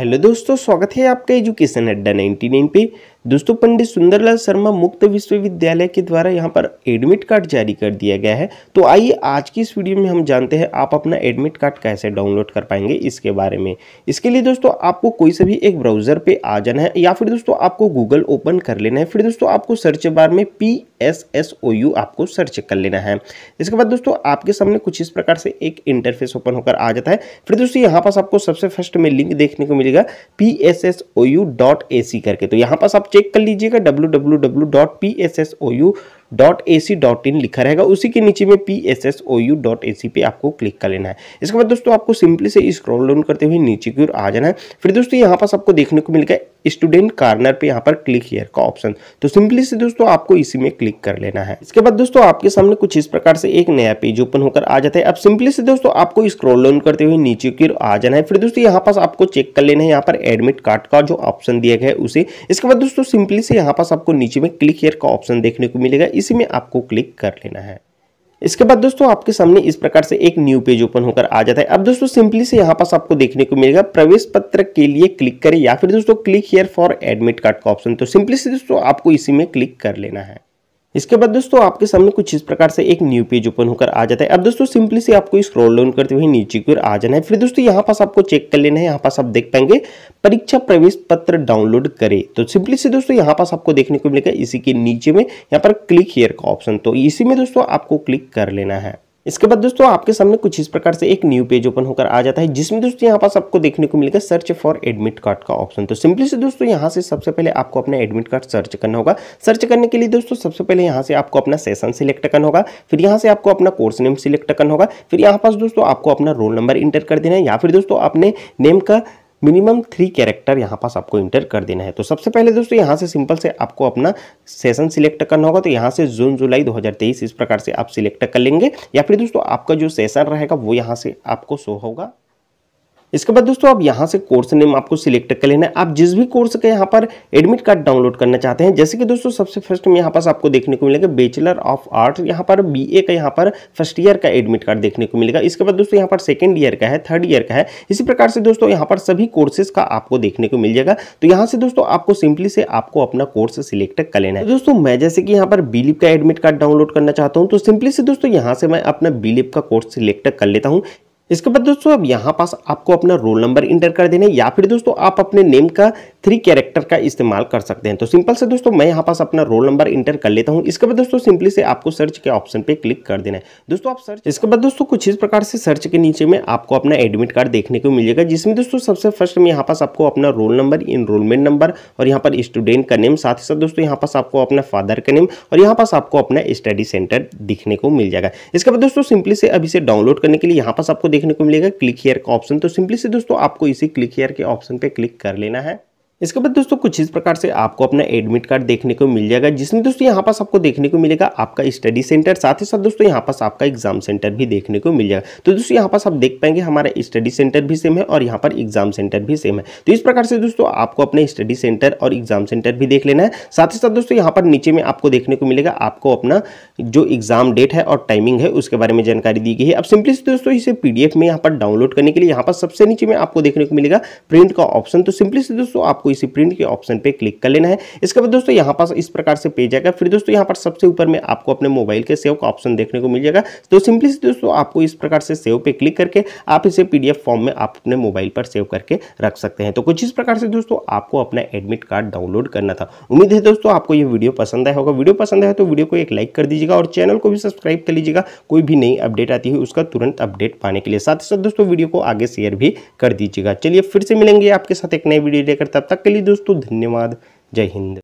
hello दोस्तों स्वागत है आपका एजुकेशन अड्डा 99 पे दोस्तों पंडित सुंदरलाल शर्मा मुक्त विश्वविद्यालय के द्वारा यहाँ पर एडमिट कार्ड जारी कर दिया गया है तो आइए आज की इस वीडियो में हम जानते हैं आप अपना एडमिट कार्ड कैसे डाउनलोड कर पाएंगे इसके बारे में इसके लिए दोस्तों आपको कोई से भी एक ब्राउजर पे आ जाना है या फिर दोस्तों आपको गूगल ओपन कर लेना है फिर दोस्तों आपको सर्च बार में P S S O U आपको सर्च कर लेना है इसके बाद दोस्तों आपके सामने कुछ इस प्रकार से एक इंटरफेस ओपन होकर आ जाता है फिर दोस्तों यहाँ पास आपको सबसे फर्स्ट में लिंक देखने को मिलेगा P S S O U dot A C करके तो यहाँ पास आप चेक कर लीजिएगा W dot A C dot in लिखा रहेगा उसी के नीचे में P S S O U dot A C पे आपको क्लिक कर लेना है इसके बाद दोस्तों आपको सिंपली से स्क्रॉल डाउन करते हुए नीचे की ओर आ जाना है फिर दोस्तों यहाँ पास आपको देखने को मिल गया स्टूडेंट कार्नर पे यहाँ पर क्लिक हेयर का ऑप्शन तो सिंपली से दोस्तों आपको इसी में क्लिक कर लेना है इसके बाद दोस्तों आपके सामने कुछ इस प्रकार से एक नया पेज ओपन होकर आ जाता है अब सिंपली से दोस्तों आपको स्क्रॉल डाउन करते हुए नीचे की ओर आ जाना है फिर दोस्तों यहाँ पास आपको चेक कर लेना है यहाँ पर एडमिट कार्ड का जो ऑप्शन दिया गया है उसे इसके बाद दोस्तों सिंपली से यहाँ पास आपको नीचे में क्लिक हेयर का ऑप्शन देखने को मिलेगा इसी में आपको क्लिक कर लेना है इसके बाद दोस्तों आपके सामने इस प्रकार से एक न्यू पेज ओपन होकर आ जाता है अब दोस्तों सिंपली से यहाँ पास आपको देखने को मिलेगा प्रवेश पत्र के लिए क्लिक करें या फिर दोस्तों click here for admit card का ऑप्शन तो सिंपली से दोस्तों आपको इसी में क्लिक कर लेना है इसके बाद दोस्तों आपके सामने कुछ इस प्रकार से एक न्यू पेज ओपन होकर आ जाता है अब दोस्तों सिंपली से आपको स्क्रॉल डाउन करते हुए नीचे की ओर आ जाना है फिर दोस्तों यहाँ पास आपको चेक कर लेना है यहाँ पास आप देख पाएंगे परीक्षा प्रवेश पत्र डाउनलोड करें तो सिंपली से दोस्तों यहाँ पास आपको देखने को मिलेगा इसी के नीचे में यहाँ पर क्लिक हेयर का ऑप्शन तो इसी में दोस्तों आपको क्लिक कर लेना है इसके बाद दोस्तों आपके सामने कुछ इस प्रकार से एक न्यू पेज ओपन होकर आ जाता है जिसमें दोस्तों यहाँ पास आपको देखने को मिलेगा सर्च फॉर एडमिट कार्ड का ऑप्शन तो सिंपली से दोस्तों यहाँ से सबसे पहले आपको अपना एडमिट कार्ड सर्च करना होगा सर्च करने के लिए दोस्तों सबसे पहले यहाँ से आपको अपना सेशन सिलेक्ट करना होगा फिर यहाँ से आपको अपना कोर्स नेम सिलेक्ट करना होगा फिर यहाँ पास दोस्तों आपको अपना रोल नंबर इंटर कर देना है या फिर दोस्तों अपने नेम का मिनिमम थ्री कैरेक्टर यहाँ पास आपको इंटर कर देना है तो सबसे पहले दोस्तों यहाँ से सिंपल से आपको अपना सेशन सिलेक्ट करना होगा तो यहाँ से जून जुलाई 2023 इस प्रकार से आप सिलेक्ट कर लेंगे या फिर दोस्तों आपका जो सेशन रहेगा वो यहाँ से आपको शो होगा इसके बाद दोस्तों आप यहाँ से कोर्स नेम आपको सिलेक्ट कर लेना है आप जिस भी कोर्स के यहाँ पर एडमिट कार्ड डाउनलोड करना चाहते हैं जैसे कि दोस्तों सबसे फर्स्ट में यहाँ पास आपको देखने को मिलेगा बैचलर ऑफ आर्ट्स यहां पर बीए का यहाँ पर फर्स्ट ईयर का एडमिट कार्ड देखने को मिलेगा इसके बाद दोस्तों यहाँ पर सेकेंड ईयर का है थर्ड ईयर का है इसी प्रकार से दोस्तों यहाँ पर सभी कोर्सेज का आपको देखने को मिल जाएगा तो यहाँ से दोस्तों आपको सिंपली से आपको अपना कोर्स सिलेक्ट कर लेना है तो दोस्तों मैं जैसे कि यहाँ पर बीलिप का एडमिट कार्ड डाउनलोड करना चाहता हूँ तो सिंपली से दोस्तों यहाँ से मैं अपना बीलिप का कोर्स सिलेक्ट कर लेता हूँ इसके बाद दोस्तों अब यहाँ पास आपको अपना रोल नंबर इंटर कर देना है या फिर दोस्तों आप अपने नेम का थ्री कैरेक्टर का इस्तेमाल कर सकते हैं तो सिंपल से दोस्तों मैं यहाँ पास अपना रोल नंबर इंटर कर लेता हूँ इसके बाद दोस्तों सिंपली से आपको सर्च के ऑप्शन पे क्लिक कर देना है दोस्तों आप सर्च इसके बाद दोस्तों कुछ इस प्रकार से सर्च के नीचे में आपको अपना एडमिट कार्ड देखने को मिलेगा जिसमें दोस्तों सबसे फर्स्ट में यहाँ पास आपको अपना रोल नंबर इनरोलमेंट नंबर और यहाँ पर स्टूडेंट का नेम साथ ही साथ दोस्तों यहाँ पास आपको अपना फादर का नेम और यहाँ पास आपको अपना स्टडी सेंटर दिखने को मिल जाएगा इसके बाद दोस्तों सिंपली से अभी से डाउनलोड करने के लिए यहाँ पास आपको देखने को मिलेगा क्लिक हेयर का ऑप्शन तो सिंपली से दोस्तों आपको इसी क्लिक हेयर के ऑप्शन पर क्लिक कर लेना है इसके बाद दोस्तों कुछ इस प्रकार से आपको अपना एडमिट कार्ड देखने को मिल जाएगा जिसमें दोस्तों यहाँ पास आपको देखने को मिलेगा आपका स्टडी सेंटर साथ ही साथ दोस्तों यहाँ पास आपका एग्जाम सेंटर भी देखने को मिल जाएगा तो दोस्तों यहाँ पास आप देख पाएंगे हमारा स्टडी सेंटर भी सेम है और यहाँ पर एग्जाम सेंटर भी सेम है तो इस प्रकार से दोस्तों आपको अपने स्टडी सेंटर और एग्जाम सेंटर भी देख लेना है साथ ही साथ दोस्तों यहाँ पर नीचे में आपको देखने को मिलेगा आपको अपना जो एग्जाम डेट है और टाइमिंग है उसके बारे में जानकारी दी गई है अब सिंपली से दोस्तों इसे पीडीएफ में यहाँ पर डाउनलोड करने के लिए यहाँ पर सबसे नीचे में आपको देखने को मिलेगा प्रिंट का ऑप्शन तो सिंपली से दोस्तों आपको आपको इसी प्रिंट के ऑप्शन पे क्लिक कर लेना है इसके बाद दोस्तों यहाँ पास इस प्रकार से पेज आएगा फिर दोस्तों यहाँ पर सबसे ऊपर में आपको अपने मोबाइल के सेव का ऑप्शन देखने को मिल जाएगा तो सिंपली दोस्तों आपको इस प्रकार से सेव पे क्लिक करके आप इसे पीडीएफ फॉर्म में आप अपने मोबाइल पर सेव करके रख सकते हैं तो कुछ इस प्रकार से दोस्तों आपको अपना एडमिट कार्ड डाउनलोड करना था उम्मीद है दोस्तों आपको ये वीडियो पसंद आया होगा वीडियो पसंद आया तो वीडियो को एक लाइक कर दीजिएगा और चैनल को भी सब्सक्राइब कर लीजिएगा कोई भी नई अपडेट आती है उसका तुरंत अपडेट पाने के लिए साथ ही साथ दोस्तों वीडियो को आगे शेयर भी कर दीजिएगा चलिए फिर से मिलेंगे आपके साथ एक नई वीडियो लेकर तब तक तक के लिए दोस्तों धन्यवाद जय हिंद